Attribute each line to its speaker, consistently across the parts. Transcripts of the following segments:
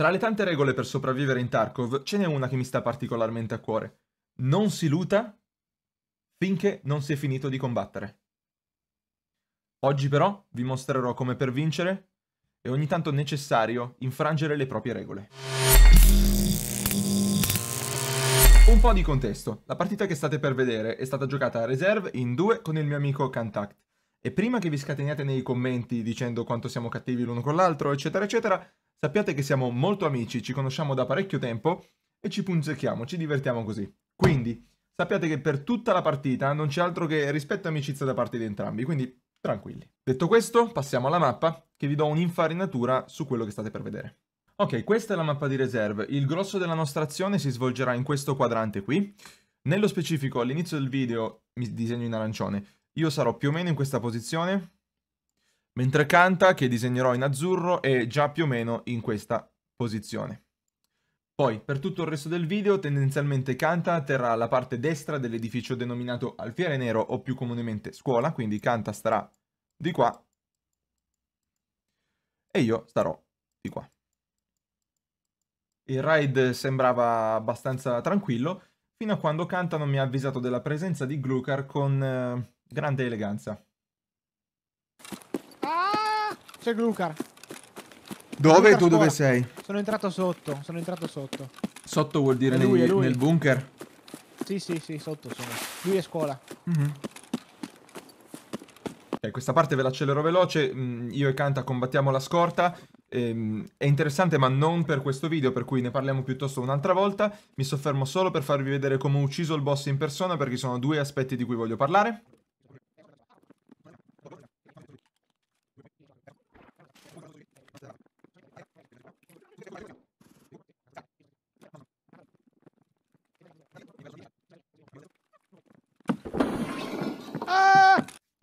Speaker 1: Tra le tante regole per sopravvivere in Tarkov, ce n'è una che mi sta particolarmente a cuore. Non si luta finché non si è finito di combattere. Oggi però vi mostrerò come per vincere è ogni tanto necessario infrangere le proprie regole. Un po' di contesto. La partita che state per vedere è stata giocata a reserve in due con il mio amico Contact. E prima che vi scateniate nei commenti dicendo quanto siamo cattivi l'uno con l'altro, eccetera, eccetera, Sappiate che siamo molto amici, ci conosciamo da parecchio tempo e ci punzecchiamo, ci divertiamo così. Quindi sappiate che per tutta la partita non c'è altro che rispetto e amicizia da parte di entrambi, quindi tranquilli. Detto questo, passiamo alla mappa che vi do un'infarinatura su quello che state per vedere. Ok, questa è la mappa di reserve. Il grosso della nostra azione si svolgerà in questo quadrante qui. Nello specifico, all'inizio del video mi disegno in arancione. Io sarò più o meno in questa posizione, mentre Canta, che disegnerò in azzurro, è già più o meno in questa posizione. Poi, per tutto il resto del video, tendenzialmente Canta terrà la parte destra dell'edificio denominato Alfiere Nero o più comunemente scuola, quindi Canta starà di qua e io starò di qua. Il ride sembrava abbastanza tranquillo, fino a quando Canta non mi ha avvisato della presenza di Glucar con eh, grande eleganza. C'è Glucar. Dove Glucar tu dove sei?
Speaker 2: Sono entrato sotto, sono entrato sotto.
Speaker 1: Sotto vuol dire lui, nei, nel bunker? Sì, sì, sì, sotto sono. Lui è scuola. Mm -hmm. okay, questa parte ve l'accelero veloce, mm, io e Kanta combattiamo la scorta, ehm, è interessante ma non per questo video per cui ne parliamo piuttosto un'altra volta mi soffermo solo per farvi vedere come ho ucciso il boss in persona perché sono due aspetti di cui voglio parlare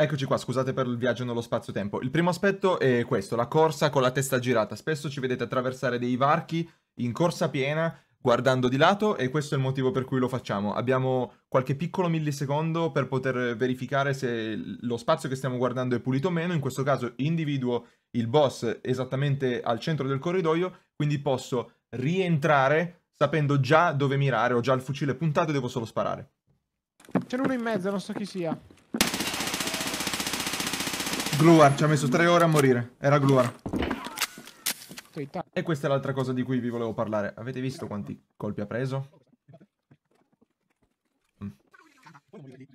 Speaker 1: eccoci qua, scusate per il viaggio nello spazio-tempo. Il primo aspetto è questo, la corsa con la testa girata. Spesso ci vedete attraversare dei varchi in corsa piena guardando di lato e questo è il motivo per cui lo facciamo. Abbiamo qualche piccolo millisecondo per poter verificare se lo spazio che stiamo guardando è pulito o meno. In questo caso individuo il boss esattamente al centro del corridoio, quindi posso rientrare sapendo già dove mirare, ho già il fucile puntato e devo solo sparare.
Speaker 2: C'è uno in mezzo, non so chi sia.
Speaker 1: Gluar, ci ha messo tre ore a morire. Era Gluar. E questa è l'altra cosa di cui vi volevo parlare. Avete visto quanti colpi ha preso? Mm.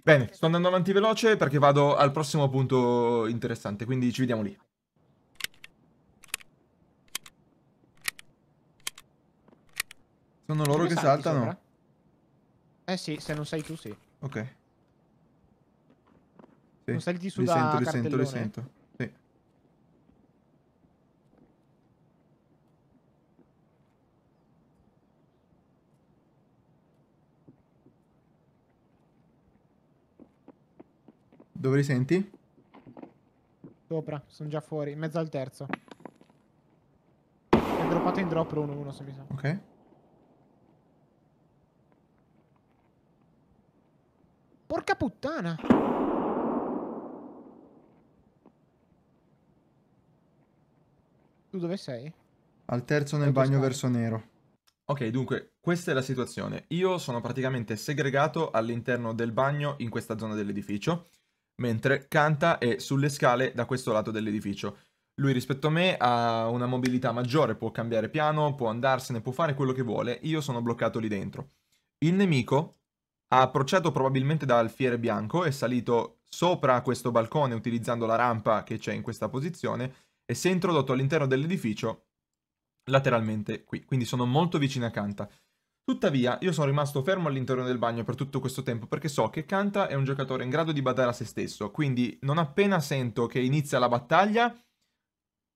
Speaker 1: Bene, sto andando avanti veloce perché vado al prossimo punto interessante, quindi ci vediamo lì. Sono loro che saltano? Sopra?
Speaker 2: Eh sì, se non sei tu sì.
Speaker 1: Ok. Sì. Sono saliti su li da sento, cartellone. Li sento, li sento. Sì. Dove li senti?
Speaker 2: Sopra, sono già fuori, in mezzo al terzo. È droppato in drop 1-1 se mi sa. Ok. Porca puttana! Tu dove sei?
Speaker 1: Al terzo nel bagno stai? verso nero. Ok, dunque, questa è la situazione. Io sono praticamente segregato all'interno del bagno in questa zona dell'edificio, mentre Canta è sulle scale da questo lato dell'edificio. Lui rispetto a me ha una mobilità maggiore, può cambiare piano, può andarsene, può fare quello che vuole, io sono bloccato lì dentro. Il nemico ha approcciato probabilmente da alfiere bianco, è salito sopra questo balcone utilizzando la rampa che c'è in questa posizione e si è introdotto all'interno dell'edificio lateralmente qui, quindi sono molto vicino a Kanta. Tuttavia, io sono rimasto fermo all'interno del bagno per tutto questo tempo perché so che Kanta è un giocatore in grado di badare a se stesso, quindi non appena sento che inizia la battaglia,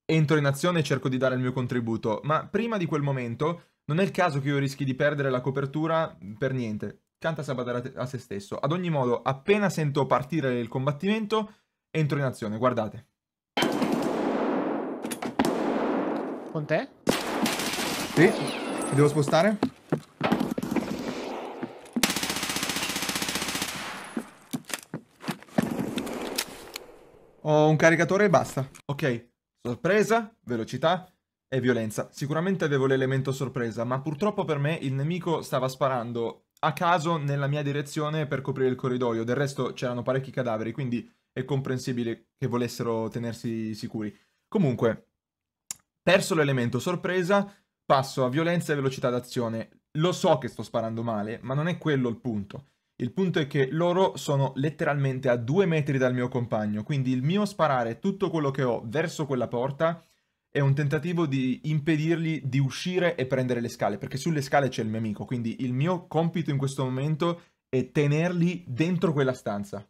Speaker 1: entro in azione e cerco di dare il mio contributo, ma prima di quel momento non è il caso che io rischi di perdere la copertura per niente. Kanta sa badare a se stesso. Ad ogni modo, appena sento partire il combattimento, entro in azione, guardate. con te? Sì, ti devo spostare. Ho un caricatore e basta. Ok, sorpresa, velocità e violenza. Sicuramente avevo l'elemento sorpresa, ma purtroppo per me il nemico stava sparando a caso nella mia direzione per coprire il corridoio. Del resto c'erano parecchi cadaveri, quindi è comprensibile che volessero tenersi sicuri. Comunque, Perso l'elemento sorpresa, passo a violenza e velocità d'azione. Lo so che sto sparando male, ma non è quello il punto. Il punto è che loro sono letteralmente a due metri dal mio compagno, quindi il mio sparare tutto quello che ho verso quella porta è un tentativo di impedirgli di uscire e prendere le scale, perché sulle scale c'è il mio amico, quindi il mio compito in questo momento è tenerli dentro quella stanza.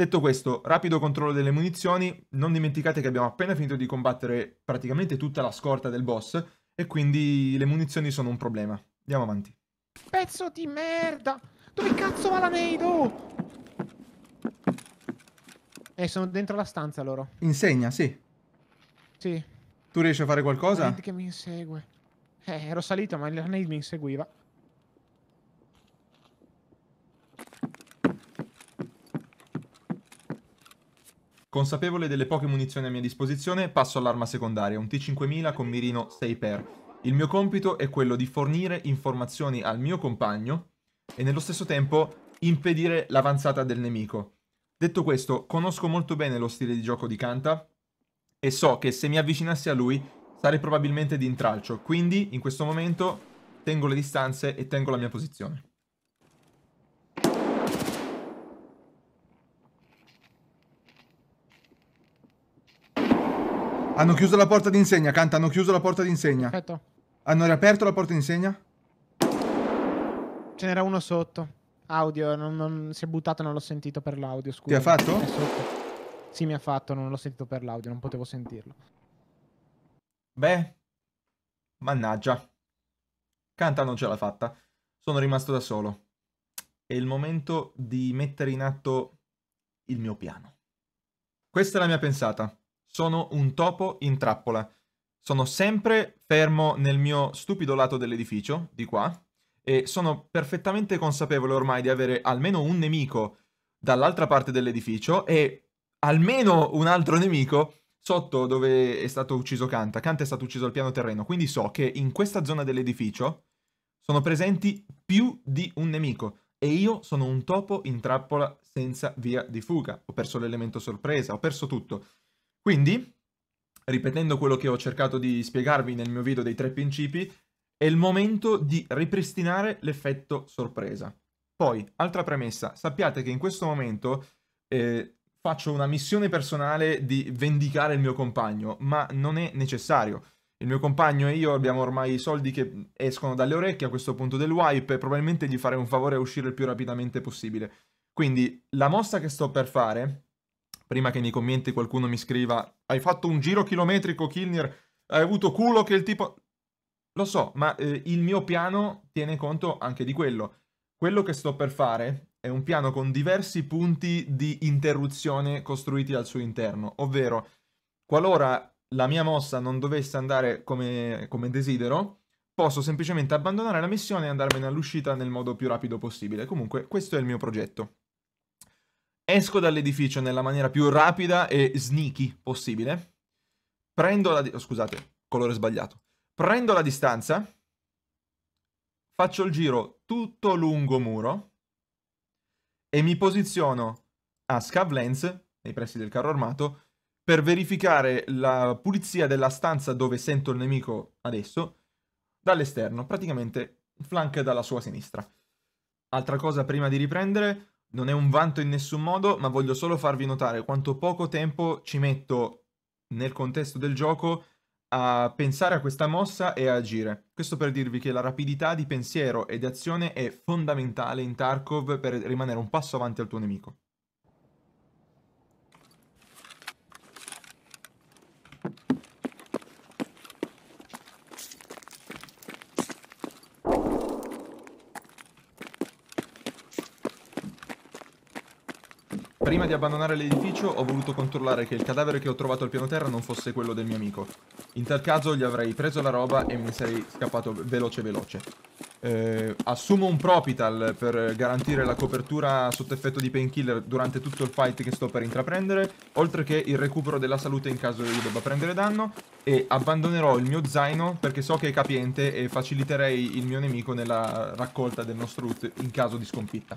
Speaker 1: Detto questo, rapido controllo delle munizioni, non dimenticate che abbiamo appena finito di combattere praticamente tutta la scorta del boss e quindi le munizioni sono un problema. Andiamo avanti.
Speaker 2: Pezzo di merda! Dove cazzo va la Neido? Eh, sono dentro la stanza loro.
Speaker 1: Insegna, sì. Sì. Tu riesci a fare qualcosa? Niente
Speaker 2: che mi insegue. Eh, ero salito ma la Neido mi inseguiva.
Speaker 1: Consapevole delle poche munizioni a mia disposizione, passo all'arma secondaria, un T5000 con mirino 6x. Il mio compito è quello di fornire informazioni al mio compagno e nello stesso tempo impedire l'avanzata del nemico. Detto questo, conosco molto bene lo stile di gioco di Kanta e so che se mi avvicinassi a lui sarei probabilmente di intralcio, quindi in questo momento tengo le distanze e tengo la mia posizione. Hanno chiuso la porta d'insegna, Canta, hanno chiuso la porta d'insegna. Perfetto. Hanno riaperto la porta d'insegna? Ce n'era uno sotto. Audio,
Speaker 2: non, non, si è buttato, non l'ho sentito per l'audio, scusa. Ti ha fatto? Sì, mi ha fatto, non l'ho sentito per l'audio, non potevo sentirlo.
Speaker 1: Beh, mannaggia. Canta non ce l'ha fatta. Sono rimasto da solo. È il momento di mettere in atto il mio piano. Questa è la mia pensata sono un topo in trappola. Sono sempre fermo nel mio stupido lato dell'edificio, di qua, e sono perfettamente consapevole ormai di avere almeno un nemico dall'altra parte dell'edificio e almeno un altro nemico sotto dove è stato ucciso Kant. Kant è stato ucciso al piano terreno, quindi so che in questa zona dell'edificio sono presenti più di un nemico e io sono un topo in trappola senza via di fuga. Ho perso l'elemento sorpresa, ho perso tutto. Quindi, ripetendo quello che ho cercato di spiegarvi nel mio video dei tre principi, è il momento di ripristinare l'effetto sorpresa. Poi, altra premessa, sappiate che in questo momento eh, faccio una missione personale di vendicare il mio compagno, ma non è necessario. Il mio compagno e io abbiamo ormai i soldi che escono dalle orecchie a questo punto del wipe e probabilmente gli farei un favore a uscire il più rapidamente possibile. Quindi la mossa che sto per fare prima che nei commenti qualcuno mi scriva hai fatto un giro chilometrico Kilnir, hai avuto culo che il tipo... Lo so, ma eh, il mio piano tiene conto anche di quello. Quello che sto per fare è un piano con diversi punti di interruzione costruiti al suo interno, ovvero qualora la mia mossa non dovesse andare come, come desidero, posso semplicemente abbandonare la missione e andarmene all'uscita nel modo più rapido possibile. Comunque, questo è il mio progetto. Esco dall'edificio nella maniera più rapida e sneaky possibile. Prendo la... Di- oh, scusate, colore sbagliato. Prendo la distanza. Faccio il giro tutto lungo muro. E mi posiziono a scav lens, nei pressi del carro armato, per verificare la pulizia della stanza dove sento il nemico adesso, dall'esterno, praticamente flank dalla sua sinistra. Altra cosa prima di riprendere, non è un vanto in nessun modo, ma voglio solo farvi notare quanto poco tempo ci metto nel contesto del gioco a pensare a questa mossa e a agire. Questo per dirvi che la rapidità di pensiero e di azione è fondamentale in Tarkov per rimanere un passo avanti al tuo nemico. Prima di abbandonare l'edificio ho voluto controllare che il cadavere che ho trovato al piano terra non fosse quello del mio amico. In tal caso gli avrei preso la roba e me ne sarei scappato veloce veloce. Eh, assumo un propital per garantire la copertura sotto effetto di painkiller durante tutto il fight che sto per intraprendere, oltre che il recupero della salute in caso io debba prendere danno, e abbandonerò il mio zaino perché so che è capiente e faciliterei il mio nemico nella raccolta del nostro loot in caso di sconfitta.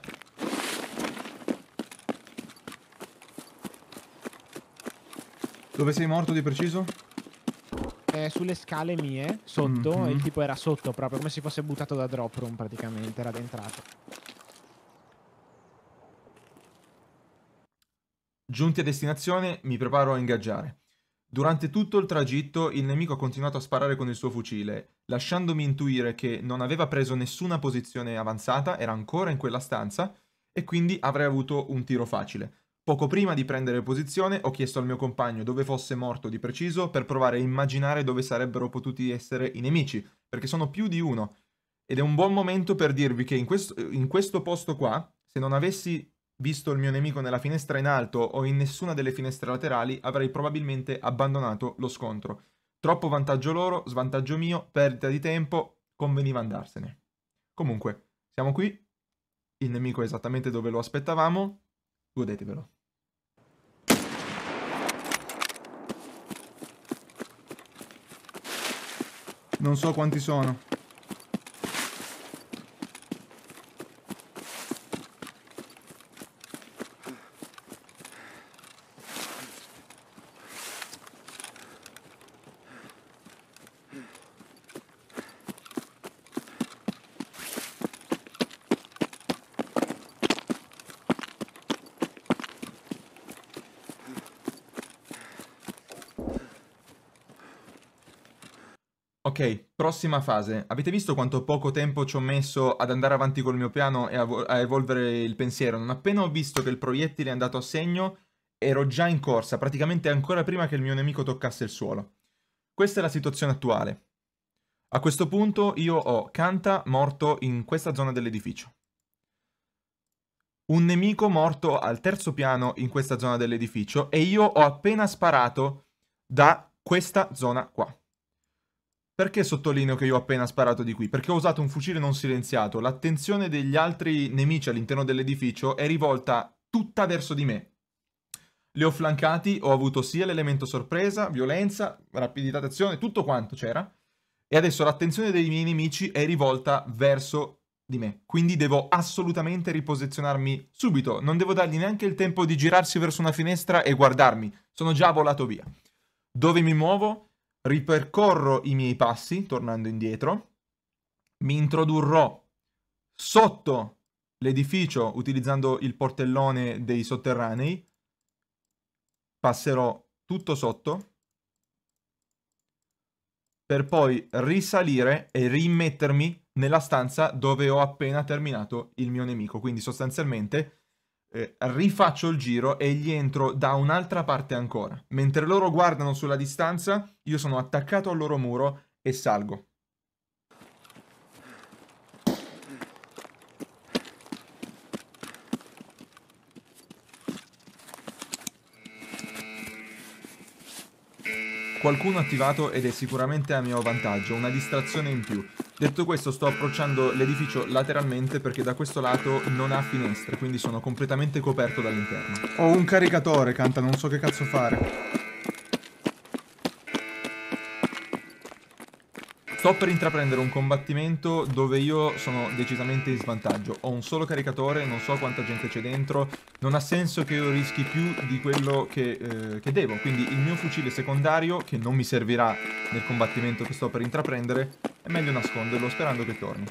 Speaker 1: Dove sei morto di preciso?
Speaker 2: Eh, sulle scale mie,
Speaker 1: sotto, mm -hmm. il tipo
Speaker 2: era sotto proprio, come se fosse buttato da drop room praticamente, era entrato.
Speaker 1: Giunti a destinazione, mi preparo a ingaggiare. Durante tutto il tragitto il nemico ha continuato a sparare con il suo fucile, lasciandomi intuire che non aveva preso nessuna posizione avanzata, era ancora in quella stanza, e quindi avrei avuto un tiro facile. Poco prima di prendere posizione ho chiesto al mio compagno dove fosse morto di preciso per provare a immaginare dove sarebbero potuti essere i nemici, perché sono più di uno. Ed è un buon momento per dirvi che in questo, in questo posto qua, se non avessi visto il mio nemico nella finestra in alto o in nessuna delle finestre laterali, avrei probabilmente abbandonato lo scontro. Troppo vantaggio loro, svantaggio mio, perdita di tempo, conveniva andarsene. Comunque, siamo qui, il nemico è esattamente dove lo aspettavamo, Godetevelo. Non so quanti sono. Ok, prossima fase. Avete visto quanto poco tempo ci ho messo ad andare avanti col mio piano e a, a, evolvere il pensiero? Non appena ho visto che il proiettile è andato a segno, ero già in corsa, praticamente ancora prima che il mio nemico toccasse il suolo. Questa è la situazione attuale. A questo punto io ho Kanta morto in questa zona dell'edificio. Un nemico morto al terzo piano in questa zona dell'edificio e io ho appena sparato da questa zona qua. Perché sottolineo che io ho appena sparato di qui? Perché ho usato un fucile non silenziato, l'attenzione degli altri nemici all'interno dell'edificio è rivolta tutta verso di me. Li ho flancati, ho avuto sia l'elemento sorpresa, violenza, rapidità d'azione, tutto quanto c'era. E adesso l'attenzione dei miei nemici è rivolta verso di me. Quindi devo assolutamente riposizionarmi subito. Non devo dargli neanche il tempo di girarsi verso una finestra e guardarmi. Sono già volato via. Dove mi muovo? ripercorro i miei passi tornando indietro, mi introdurrò sotto l'edificio utilizzando il portellone dei sotterranei, passerò tutto sotto, per poi risalire e rimettermi nella stanza dove ho appena terminato il mio nemico. Quindi sostanzialmente eh, rifaccio il giro e gli entro da un'altra parte ancora. Mentre loro guardano sulla distanza, io sono attaccato al loro muro e salgo. Qualcuno attivato ed è sicuramente a mio vantaggio, una distrazione in più. Detto questo sto approcciando l'edificio lateralmente perché da questo lato non ha finestre, quindi sono completamente coperto dall'interno. Ho un caricatore, Canta, non so che cazzo fare. Sto per intraprendere un combattimento dove io sono decisamente in svantaggio. Ho un solo caricatore, non so quanta gente c'è dentro, non ha senso che io rischi più di quello che, eh, che, devo. Quindi il mio fucile secondario, che non mi servirà nel combattimento che sto per intraprendere, è meglio nasconderlo sperando che torni.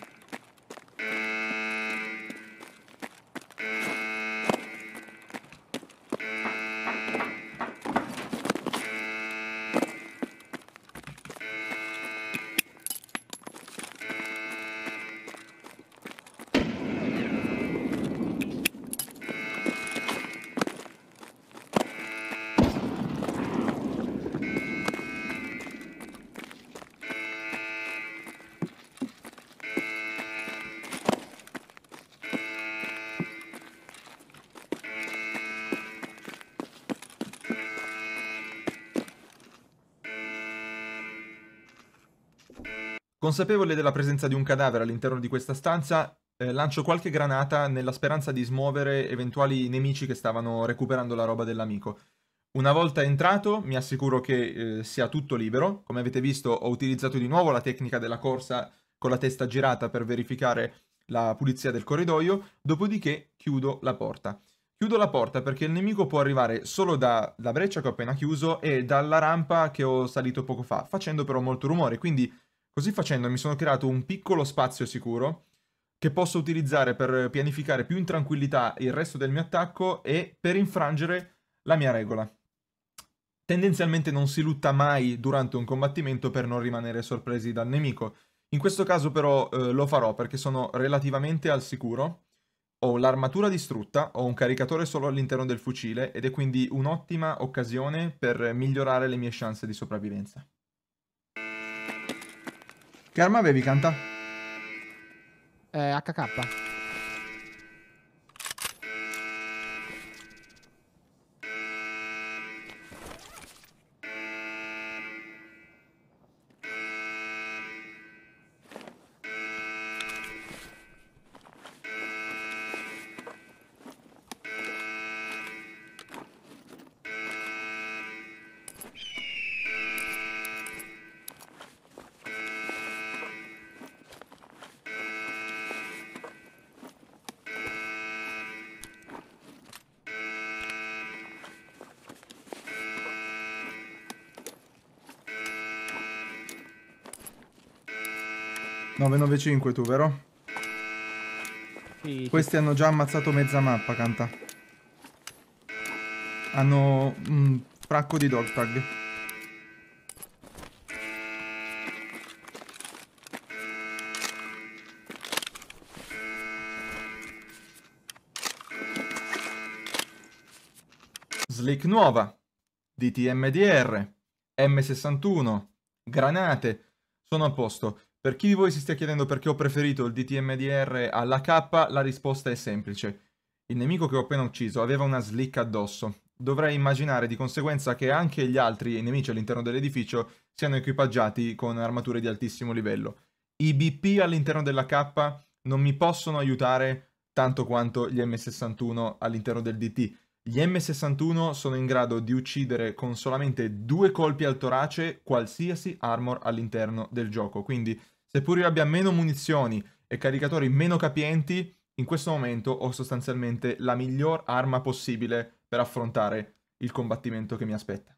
Speaker 1: Consapevole della presenza di un cadavere all'interno di questa stanza, eh, lancio qualche granata nella speranza di smuovere eventuali nemici che stavano recuperando la roba dell'amico. Una volta entrato mi assicuro che eh, sia tutto libero, come avete visto ho utilizzato di nuovo la tecnica della corsa con la testa girata per verificare la pulizia del corridoio, dopodiché chiudo la porta. Chiudo la porta perché il nemico può arrivare solo dalla breccia che ho appena chiuso e dalla rampa che ho salito poco fa, facendo però molto rumore, quindi Così facendo mi sono creato un piccolo spazio sicuro che posso utilizzare per pianificare più in tranquillità il resto del mio attacco e per infrangere la mia regola. Tendenzialmente non si lutta mai durante un combattimento per non rimanere sorpresi dal nemico. In questo caso però eh, lo farò perché sono relativamente al sicuro, ho l'armatura distrutta, ho un caricatore solo all'interno del fucile ed è quindi un'ottima occasione per migliorare le mie chance di sopravvivenza. Che arma avevi, Canta? Eh, HK. 995 tu, vero? Sì. Questi hanno già ammazzato mezza mappa, canta. Hanno un fracco di dog tag. Slick nuova, DTMDR, M61, granate, sono a posto. Per chi di voi si stia chiedendo perché ho preferito il DTMDR alla K, la risposta è semplice. Il nemico che ho appena ucciso aveva una slick addosso. Dovrei immaginare di conseguenza che anche gli altri nemici all'interno dell'edificio siano equipaggiati con armature di altissimo livello. I BP all'interno della K non mi possono aiutare tanto quanto gli M61 all'interno del DT. Gli M61 sono in grado di uccidere con solamente due colpi al torace qualsiasi armor all'interno del gioco, quindi Seppur io abbia meno munizioni e caricatori meno capienti, in questo momento ho sostanzialmente la miglior arma possibile per affrontare il combattimento che mi aspetta.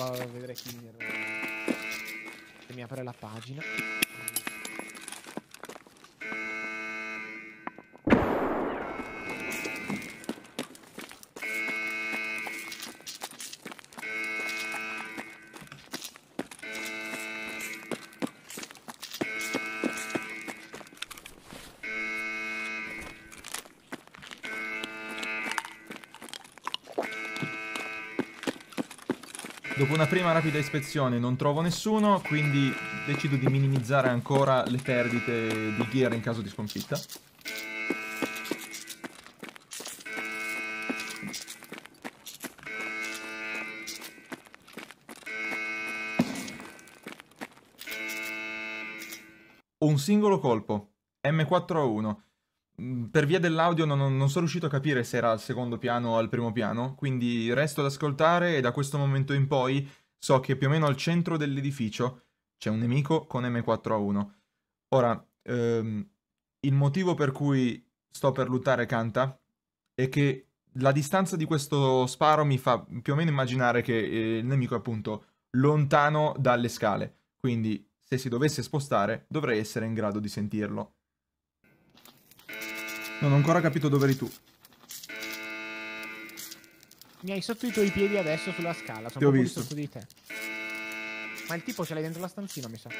Speaker 2: a vedere chi mi, ero... mi apre la
Speaker 1: pagina. Dopo una prima rapida ispezione non trovo nessuno, quindi decido di minimizzare ancora le perdite di gear in caso di sconfitta. Un singolo colpo, M4A1, Mm, per via dell'audio non, non, sono riuscito a capire se era al secondo piano o al primo piano, quindi resto ad ascoltare e da questo momento in poi so che più o meno al centro dell'edificio c'è un nemico con M4A1. Ora, ehm, il motivo per cui sto per luttare Canta è che la distanza di questo sparo mi fa più o meno immaginare che eh, il nemico è appunto lontano dalle scale, quindi se si dovesse spostare dovrei essere in grado di sentirlo. Non ho ancora capito dove eri tu.
Speaker 2: Mi hai sotto i tuoi piedi adesso sulla scala. Sono Ti ho visto. sotto di te. Ma il tipo ce l'hai dentro la stanzina, mi sa.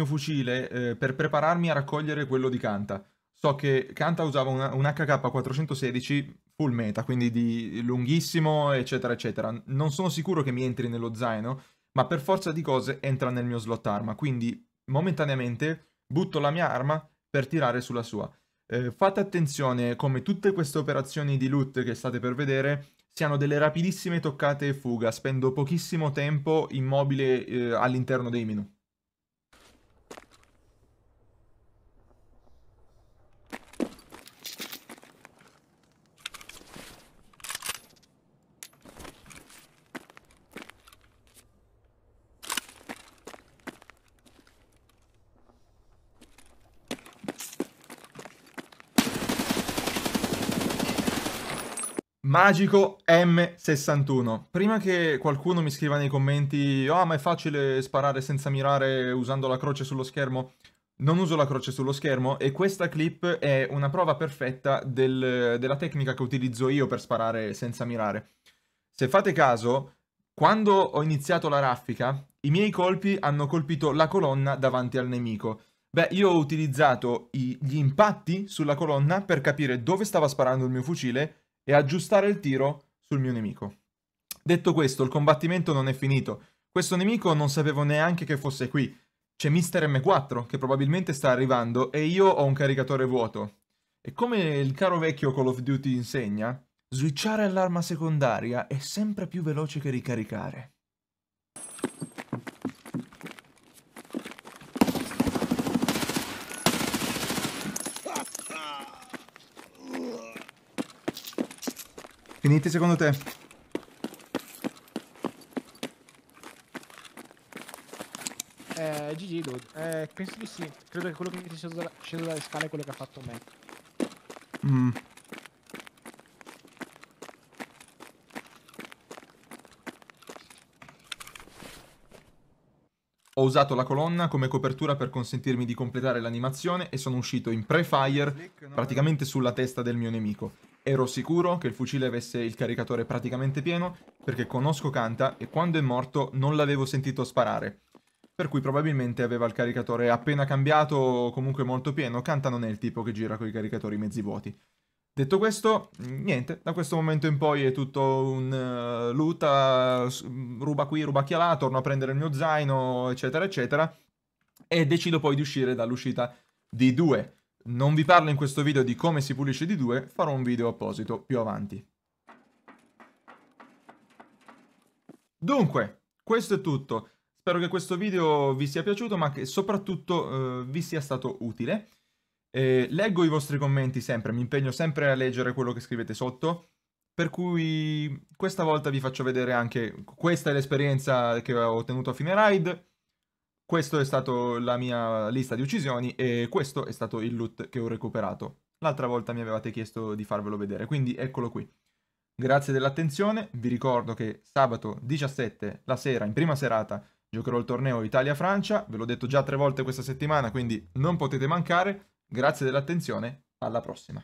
Speaker 1: mio fucile eh, per prepararmi a raccogliere quello di Kanta. So che Kanta usava una, un HK416 full meta, quindi di lunghissimo, eccetera, eccetera. Non sono sicuro che mi entri nello zaino, ma per forza di cose entra nel mio slot arma, quindi momentaneamente butto la mia arma per tirare sulla sua. Eh, fate attenzione, come tutte queste operazioni di loot che state per vedere, siano delle rapidissime toccate e fuga, spendo pochissimo tempo immobile eh, all'interno dei menu. Magico M61. Prima che qualcuno mi scriva nei commenti, oh, ma è facile sparare senza mirare usando la croce sullo schermo, non uso la croce sullo schermo e questa clip è una prova perfetta del, della tecnica che utilizzo io per sparare senza mirare. Se fate caso, quando ho iniziato la raffica, i miei colpi hanno colpito la colonna davanti al nemico. Beh, io ho utilizzato i, gli impatti sulla colonna per capire dove stava sparando il mio fucile e aggiustare il tiro sul mio nemico. Detto questo, il combattimento non è finito. Questo nemico non sapevo neanche che fosse qui. C'è Mister M4 che probabilmente sta arrivando e io ho un caricatore vuoto. E come il caro vecchio Call of Duty insegna, switchare all'arma secondaria è sempre più veloce che ricaricare. Finiti secondo te?
Speaker 2: Eh, GG Dude, eh, penso di sì. Credo che quello che ti è sceso, da, sceso dalle scale è quello che ha fatto me.
Speaker 1: Mm. Ho usato la colonna come copertura per consentirmi di completare l'animazione e sono uscito in pre-fire praticamente sulla testa del mio nemico. Ero sicuro che il fucile avesse il caricatore praticamente pieno perché conosco Kanta e quando è morto non l'avevo sentito sparare. Per cui probabilmente aveva il caricatore appena cambiato o comunque molto pieno. Kanta non è il tipo che gira con i caricatori mezzi vuoti. Detto questo, niente, da questo momento in poi è tutto un uh, eh, luta, eh, ruba qui, ruba chi là, torno a prendere il mio zaino, eccetera, eccetera. E decido poi di uscire dall'uscita di due. Non vi parlo in questo video di come si pulisce di 2, farò un video apposito più avanti. Dunque, questo è tutto. Spero che questo video vi sia piaciuto, ma che soprattutto eh, vi sia stato utile. Eh, leggo i vostri commenti sempre, mi impegno sempre a leggere quello che scrivete sotto, per cui questa volta vi faccio vedere anche questa è l'esperienza che ho ottenuto a fine ride, questa è stata la mia lista di uccisioni e questo è stato il loot che ho recuperato. L'altra volta mi avevate chiesto di farvelo vedere, quindi eccolo qui. Grazie dell'attenzione, vi ricordo che sabato 17 la sera, in prima serata, giocherò il torneo Italia-Francia, ve l'ho detto già tre volte questa settimana, quindi non potete mancare. Grazie dell'attenzione, alla prossima.